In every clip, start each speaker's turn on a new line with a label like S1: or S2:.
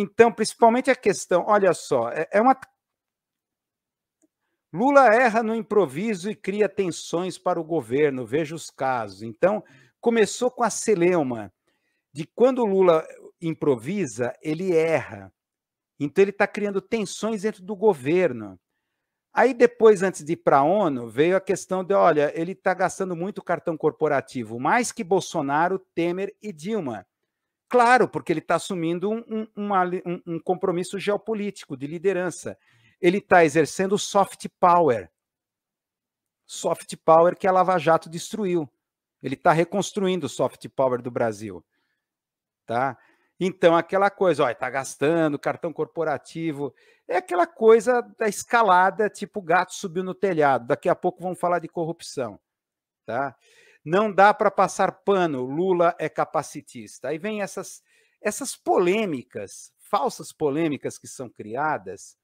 S1: Então, principalmente a questão, olha só, é, é uma Lula erra no improviso e cria tensões para o governo, veja os casos. Então, começou com a celeuma, de quando Lula improvisa, ele erra. Então, ele está criando tensões dentro do governo. Aí, depois, antes de ir para a ONU, veio a questão de: olha, ele está gastando muito cartão corporativo, mais que Bolsonaro, Temer e Dilma. Claro, porque ele está assumindo um, um, uma, um, um compromisso geopolítico, de liderança. Ele está exercendo soft power. Soft power que a Lava Jato destruiu. Ele está reconstruindo o soft power do Brasil. Tá? Então, aquela coisa, ó, tá gastando, cartão corporativo, é aquela coisa da escalada, tipo gato subiu no telhado, daqui a pouco vamos falar de corrupção, tá? Não dá para passar pano, Lula é capacitista. Aí vem essas, essas polêmicas, falsas polêmicas que são criadas.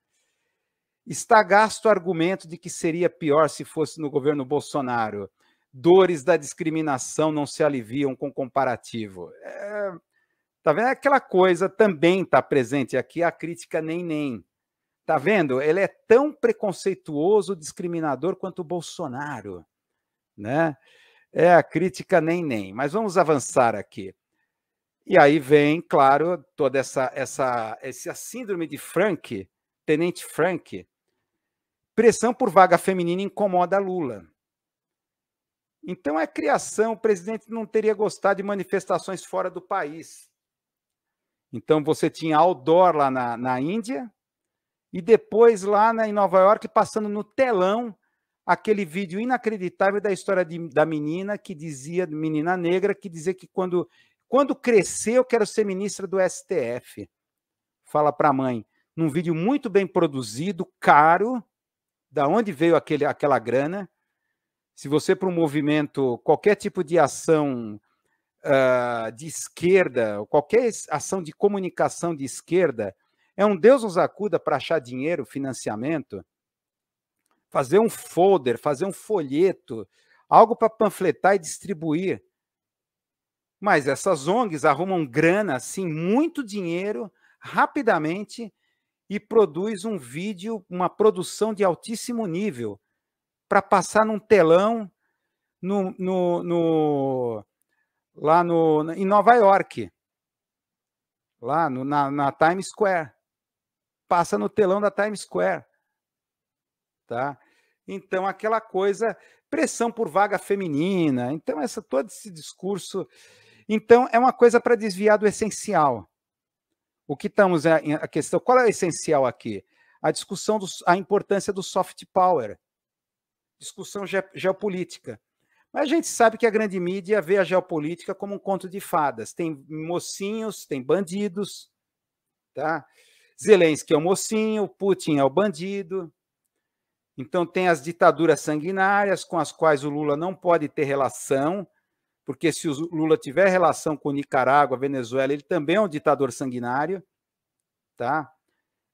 S1: Está gasto o argumento de que seria pior se fosse no governo Bolsonaro. Dores da discriminação não se aliviam com comparativo. É, tá vendo? É aquela coisa também está presente aqui, a crítica nem nem. Tá vendo? Ele é tão preconceituoso, discriminador quanto o Bolsonaro, né? é a crítica nem nem. Mas vamos avançar aqui. E aí vem, claro, toda essa essa essa síndrome de Frank, Tenente Frank. Pressão por vaga feminina incomoda Lula. Então é criação, o presidente não teria gostado de manifestações fora do país. Então você tinha outdoor lá na, na Índia e depois lá na, em Nova York passando no telão aquele vídeo inacreditável da história de, da menina que dizia, menina negra, que dizia que quando, quando crescer eu quero ser ministra do STF. Fala para a mãe, num vídeo muito bem produzido, caro, da onde veio aquele, aquela grana. Se você, para um movimento, qualquer tipo de ação uh, de esquerda, qualquer ação de comunicação de esquerda, é um Deus nos acuda para achar dinheiro, financiamento fazer um folder, fazer um folheto, algo para panfletar e distribuir. Mas essas ONGs arrumam grana, assim, muito dinheiro, rapidamente, e produz um vídeo, uma produção de altíssimo nível, para passar num telão no, no, no lá no, em Nova York, lá no, na, na Times Square. Passa no telão da Times Square tá? Então, aquela coisa, pressão por vaga feminina, então, essa, todo esse discurso. Então, é uma coisa para desviar do essencial. O que estamos a, é, a questão, qual é o essencial aqui? A discussão do, a importância do soft power, discussão ge, geopolítica. Mas a gente sabe que a grande mídia vê a geopolítica como um conto de fadas. Tem mocinhos, tem bandidos, tá? Zelensky é o mocinho, Putin é o bandido, então, tem as ditaduras sanguinárias, com as quais o Lula não pode ter relação, porque se o Lula tiver relação com Nicarágua, Venezuela, ele também é um ditador sanguinário. Tá?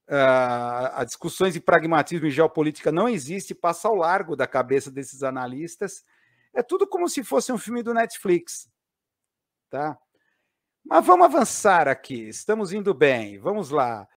S1: Uh, ah, as discussões de pragmatismo e geopolítica não existe, passa ao largo da cabeça desses analistas. É tudo como se fosse um filme do Netflix. Tá? Mas vamos avançar aqui, estamos indo bem, vamos lá.